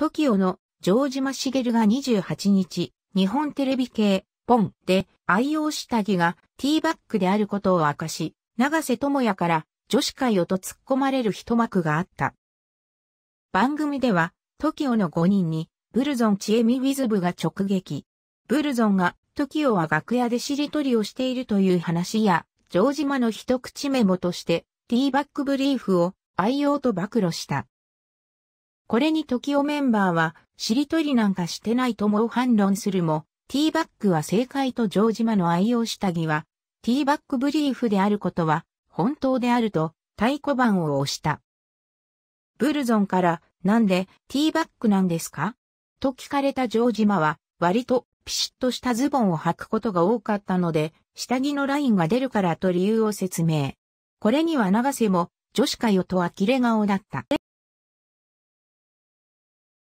TOKIO の城島茂が28日、日本テレビ系、ポンで愛用下着がティーバッグであることを明かし、長瀬智也から女子会をと突っ込まれる一幕があった。番組では、TOKIO の5人に、ブルゾンチエミウィズブが直撃。ブルゾンが、TOKIO は楽屋でしりとりをしているという話や、城島の一口メモとして、ティーバッグブリーフを愛用と暴露した。これに時をメンバーは、しりとりなんかしてないとも反論するも、ティーバッグは正解と城島の愛用下着は、ティーバッグブリーフであることは、本当であると、太鼓判を押した。ブルゾンから、なんで、ティーバッグなんですかと聞かれた城島は、割と、ピシッとしたズボンを履くことが多かったので、下着のラインが出るからと理由を説明。これには長瀬も、女子かよと呆れ顔だった。